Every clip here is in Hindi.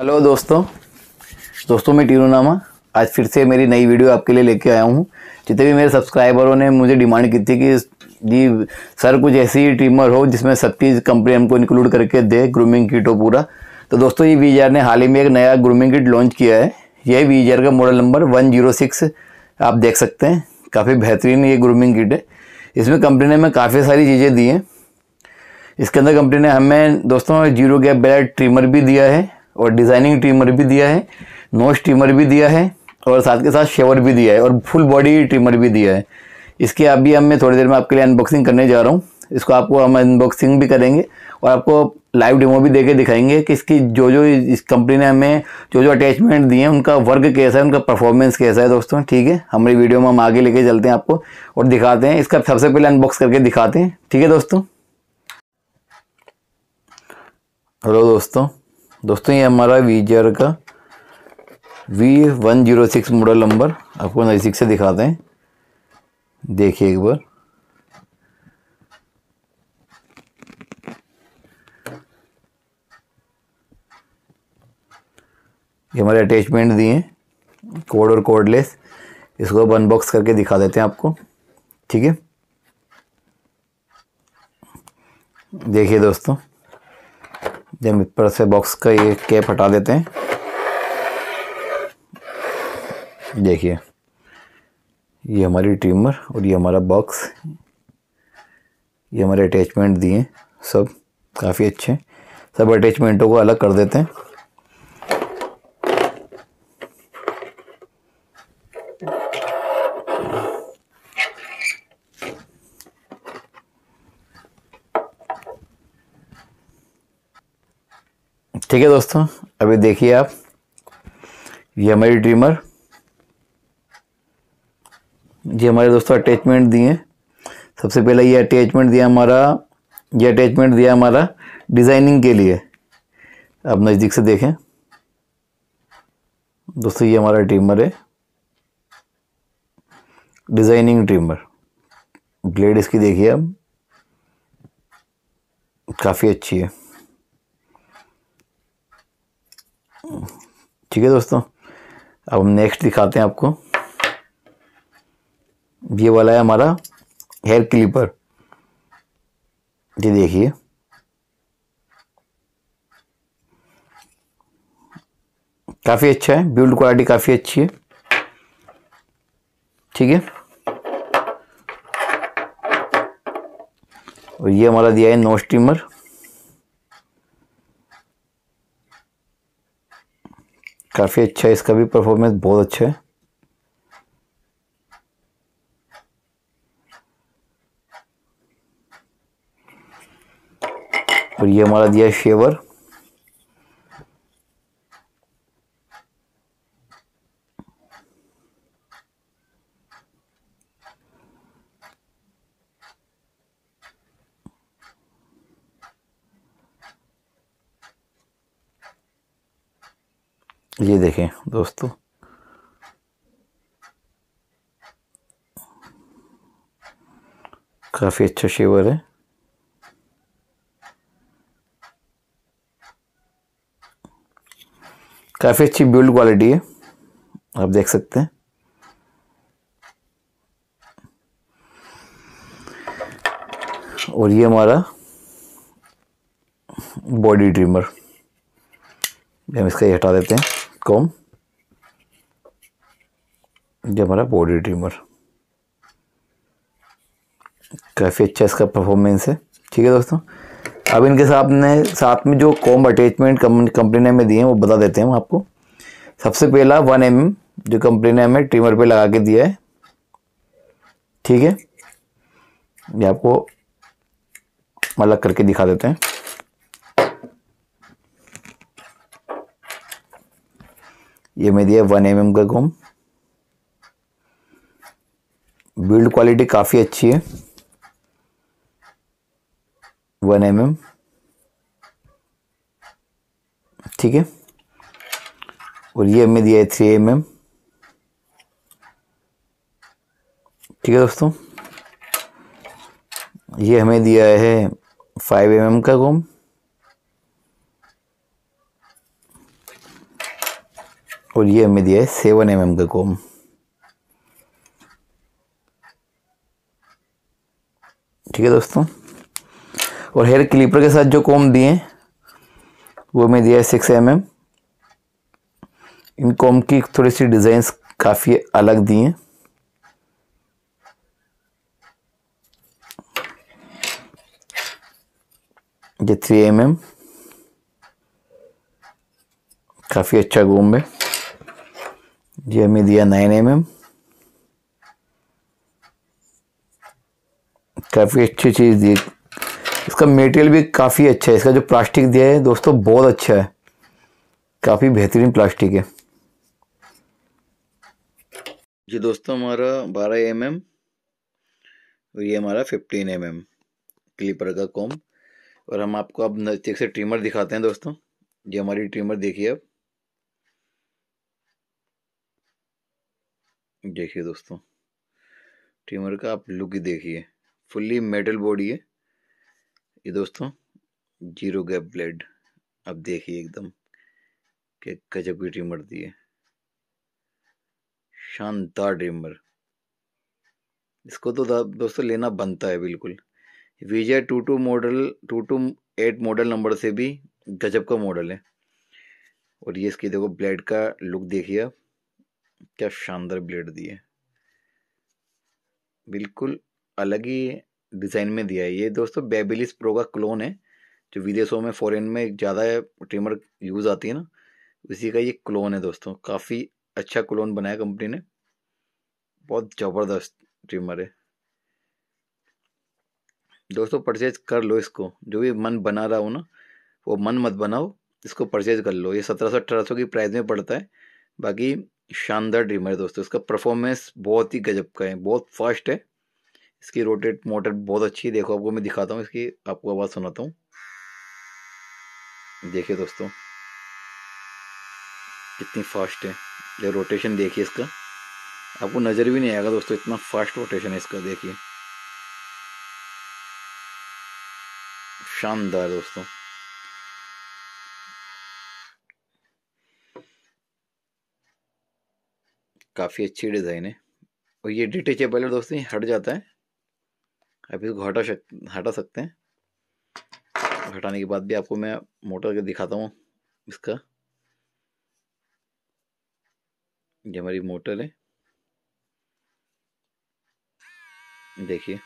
हेलो दोस्तों दोस्तों मैं टीरूनामा आज फिर से मेरी नई वीडियो आपके लिए लेके आया हूँ जितने भी मेरे सब्सक्राइबरों ने मुझे डिमांड की थी कि जी सर कुछ ऐसी ट्रिमर हो जिसमें सब चीज़ कंपनी हमको इंक्लूड करके दे ग्रूमिंग किट हो पूरा तो दोस्तों ये वी ने हाल ही में एक नया ग्रूमिंग किट लॉन्च किया है यह वी का मॉडल नंबर वन आप देख सकते हैं काफ़ी बेहतरीन ये ग्रूमिंग किट है इसमें कंपनी ने हमें काफ़ी सारी चीज़ें दी हैं इसके अंदर कंपनी ने हमें दोस्तों जीरो गैप ब्लैड ट्रिमर भी दिया है और डिज़ाइनिंग ट्रिमर भी दिया है नोश ट्रिमर भी दिया है और साथ के साथ शेवर भी दिया है और फुल बॉडी ट्रिमर भी दिया है इसके अभी हम मैं थोड़ी देर में आपके लिए अनबॉक्सिंग करने जा रहा हूँ इसको आपको हम अनबॉक्सिंग भी करेंगे और आपको लाइव डेमो भी देके दिखाएंगे कि इसकी जो जो इस कंपनी ने हमें जो जो अटैचमेंट दिए हैं उनका वर्क कैसा है उनका परफॉर्मेंस कैसा है दोस्तों ठीक है हमारी वीडियो में हम आगे लेके चलते हैं आपको और दिखाते हैं इसका सबसे पहले अनबॉक्स करके दिखाते हैं ठीक है दोस्तों हेलो दोस्तों दोस्तों ये हमारा वी जी आर का V one zero six model number आपको नज़दीक से दिखाते हैं देखिए एक बार ये हमारे अटैचमेंट दिए हैं कोड और कोडलेस इसको अब अनबॉक्स करके दिखा देते हैं आपको ठीक है देखिए दोस्तों जब ऊपर से बॉक्स का ये कैप हटा देते हैं देखिए ये हमारी ट्रिमर और ये हमारा बॉक्स ये हमारे अटैचमेंट दिए सब काफ़ी अच्छे सब अटैचमेंटों को अलग कर देते हैं ठीक है दोस्तों अभी देखिए आप ये हमारी ट्रिमर ये हमारे दोस्तों अटैचमेंट दिए सबसे पहले ये अटैचमेंट दिया हमारा ये अटैचमेंट दिया हमारा डिज़ाइनिंग के लिए आप नज़दीक से देखें दोस्तों ये हमारा ट्रिमर है डिज़ाइनिंग ट्रिमर ग्लेड इसकी देखिए आप काफ़ी अच्छी है ठीक है दोस्तों अब हम नेक्स्ट दिखाते हैं आपको ये वाला है हमारा हेयर क्लिपर ये देखिए काफ़ी अच्छा है बिल्ड क्वालिटी काफ़ी अच्छी है ठीक है और ये हमारा दिया है नो स्टीमर काफ़ी अच्छा है इसका भी परफॉर्मेंस बहुत अच्छा है और ये हमारा दिया शेवर ये देखें दोस्तों काफ़ी अच्छा शेवर है काफ़ी अच्छी बिल्ड क्वालिटी है आप देख सकते हैं और ये हमारा बॉडी ट्रिमर हम इसका हटा देते हैं कॉम ये हमारा बॉडी ट्रिमर काफ़ी अच्छा इसका परफॉर्मेंस है ठीक है दोस्तों अब इनके साथ ने साथ में जो कॉम अटैचमेंट कंपनी ने हमें दिए हैं वो बता देते हैं हम आपको सबसे पहला वन एम जो कंपनी ने हमें ट्रिमर पे लगा के दिया है ठीक है ये आपको अलग करके दिखा देते हैं ये मैं दिया वन एम का गोम बिल्ड क्वालिटी काफ़ी अच्छी है वन एम एम ठीक है और ये हमें दिया है थ्री एम एम ठीक है दोस्तों ये हमें दिया है फाइव एम एम का गोम और ये हमें दिया है सेवन एम का ठीक है दोस्तों और हेयर क्लिपर के साथ जो कॉम दिए वो हमें दिया है six M M in comb की थोड़ी सी डिज़ाइंस काफ़ी अलग दिए हैं ये थ्री एम एम काफ़ी अच्छा घूम है जी हमें दिया नाइन एम एम काफ़ी अच्छी चीज़ दी इसका मटेरियल भी काफ़ी अच्छा है इसका जो प्लास्टिक दिया है दोस्तों बहुत अच्छा है काफ़ी बेहतरीन प्लास्टिक है जी दोस्तों हमारा बारह एम एम और ये हमारा फिफ्टीन एम एम क्लीपर का कॉम और हम आपको अब नज़दीक से ट्रिमर दिखाते हैं दोस्तों ये हमारी ट्रिमर देखिए अब देखिए दोस्तों ट्यूमर का आप लुक ही देखिए फुल्ली मेटल बॉडी है ये दोस्तों जीरो गैप ब्लेड आप देखिए एकदम के गजब की ट्रिमर दी है शानदार ट्रिमर इसको तो दोस्तों लेना बनता है बिल्कुल विजय two two model two two eight model number से भी गजब का मॉडल है और ये इसकी देखो ब्लेड का लुक देखिए आप क्या शानदार ब्लेड दिए बिल्कुल अलग ही डिज़ाइन में दिया है ये दोस्तों बेबिलिस प्रो का क्लोन है जो विदेशों में फॉरेन में ज़्यादा ट्रिमर यूज़ आती है ना उसी का ये क्लोन है दोस्तों काफ़ी अच्छा क्लोन बनाया कंपनी ने बहुत ज़बरदस्त ट्रिमर है दोस्तों परचेज कर लो इसको जो भी मन बना रहा हो ना वो मन मत बनाओ इसको परचेज कर लो ये सत्रह सौ अठारह सौ की प्राइस में पड़ता है बाकी शानदार ड्रीमर है दोस्तों इसका परफॉर्मेंस बहुत ही गजब का है बहुत फास्ट है इसकी रोटेट मोटर बहुत अच्छी है देखो आपको मैं दिखाता हूँ इसकी आपको आवाज़ सुनाता हूँ देखिए दोस्तों कितनी फास्ट है ये रोटेशन देखिए इसका आपको नज़र भी नहीं आएगा दोस्तों इतना फास्ट रोटेशन है इसका देखिए शानदार दोस्तों काफ़ी अच्छी डिज़ाइन है और ये डिटेचेबल है दोस्तों हट जाता है आप इसको हटा शक हटा सकते हैं हटाने के बाद भी आपको मैं मोटर के दिखाता हूँ इसका ये हमारी मोटर है देखिए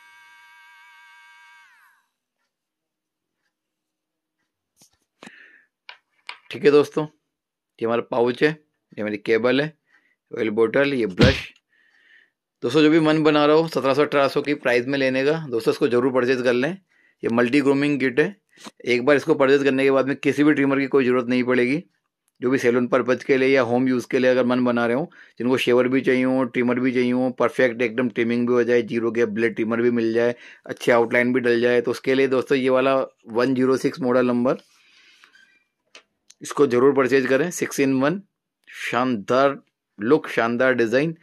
ठीक है दोस्तों ये हमारा पाउच है ये हमारी केबल है ऑयल बोटल ये ब्रश दोस्तों जो भी मन बना रहा हो सत्रह सौ अठारह सौ की प्राइस में लेने का दोस्तों इसको ज़रूर परचेज़ कर लें ये मल्टी ग्रूमिंग किट है एक बार इसको परचेज़ करने के बाद में किसी भी ट्रिमर की कोई ज़रूरत नहीं पड़ेगी जो भी सेलून पर्पज़ के लिए या होम यूज़ के लिए अगर मन बना रहे हो जिनको शेवर भी चाहिए हो ट्रिमर भी चाहिए हो परफेक्ट एकदम ट्रिमिंग भी हो जाए जीरो गैप ब्लेड ट्रिमर भी मिल जाए अच्छे आउटलाइन भी डल जाए तो उसके लिए दोस्तों ये वाला one zero six model number इसको ज़रूर परचेज करें सिक्स इन वन शानदार लुक शानदार डिज़ाइन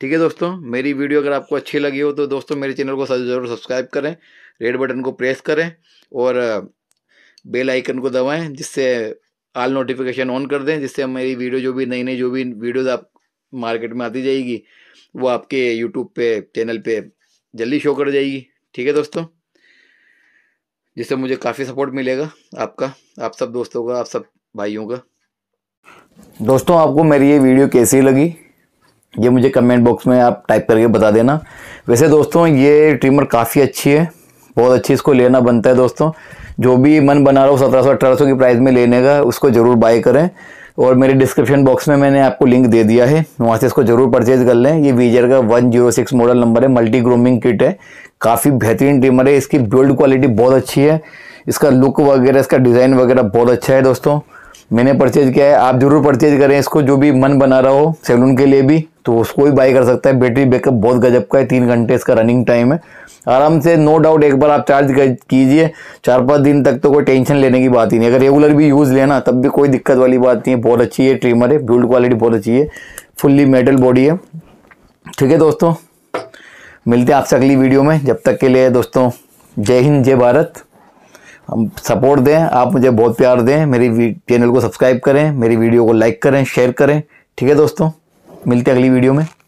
ठीक है दोस्तों मेरी वीडियो अगर आपको अच्छी लगी हो तो दोस्तों मेरे चैनल को ज़रूर सब्सक्राइब करें रेड बटन को प्रेस करें और बेल आइकन को दबाएं जिससे आल नोटिफिकेशन ऑन कर दें जिससे मेरी वीडियो जो भी नई नई जो भी वीडियोज़ आप मार्केट में आती जाएगी वो आपके यूट्यूब पे चैनल पे जल्दी शो कर जाएगी ठीक है दोस्तों जिससे मुझे काफ़ी सपोर्ट मिलेगा आपका आप सब दोस्तों का आप सब भाइयों का दोस्तों आपको मेरी ये वीडियो कैसी लगी ये मुझे कमेंट बॉक्स में आप टाइप करके बता देना वैसे दोस्तों ये ट्रिमर काफ़ी अच्छी है बहुत अच्छी इसको लेना बनता है दोस्तों जो भी मन बना रहा हो सत्रह सौ अठारह सौ की प्राइस में लेने का उसको ज़रूर बाय करें और मेरे डिस्क्रिप्शन बॉक्स में मैंने आपको लिंक दे दिया है वहाँ से इसको ज़रूर परचेज़ कर लें ये वीजर का one zero six model number है मल्टी ग्रूमिंग किट है काफ़ी बेहतरीन ट्रिमर है इसकी बिल्ड क्वालिटी बहुत अच्छी है इसका लुक वगैरह इसका डिज़ाइन वगैरह बहुत अच्छा है दोस्तों मैंने परचेज किया है आप जरूर परचेज करें इसको जो भी मन बना रहा हो सैलून के लिए भी तो उसको भी बाई कर सकता है बैटरी बैकअप बहुत गजब का है तीन घंटे इसका रनिंग टाइम है आराम से नो डाउट एक बार आप चार्ज कीजिए चार पाँच दिन तक तो कोई टेंशन लेने की बात ही नहीं अगर रेगुलर भी यूज़ लेना तब भी कोई दिक्कत वाली बात नहीं है बहुत अच्छी है ट्रिमर है बिल्ड क्वालिटी बहुत अच्छी है फुल्ली मेटल बॉडी है ठीक है दोस्तों मिलते हैं आपसे अगली वीडियो में जब तक के लिए दोस्तों जय हिंद जय भारत हम सपोर्ट दें आप मुझे बहुत प्यार दें मेरी चैनल को सब्सक्राइब करें मेरी वीडियो को लाइक करें शेयर करें ठीक है दोस्तों मिलते अगली वीडियो में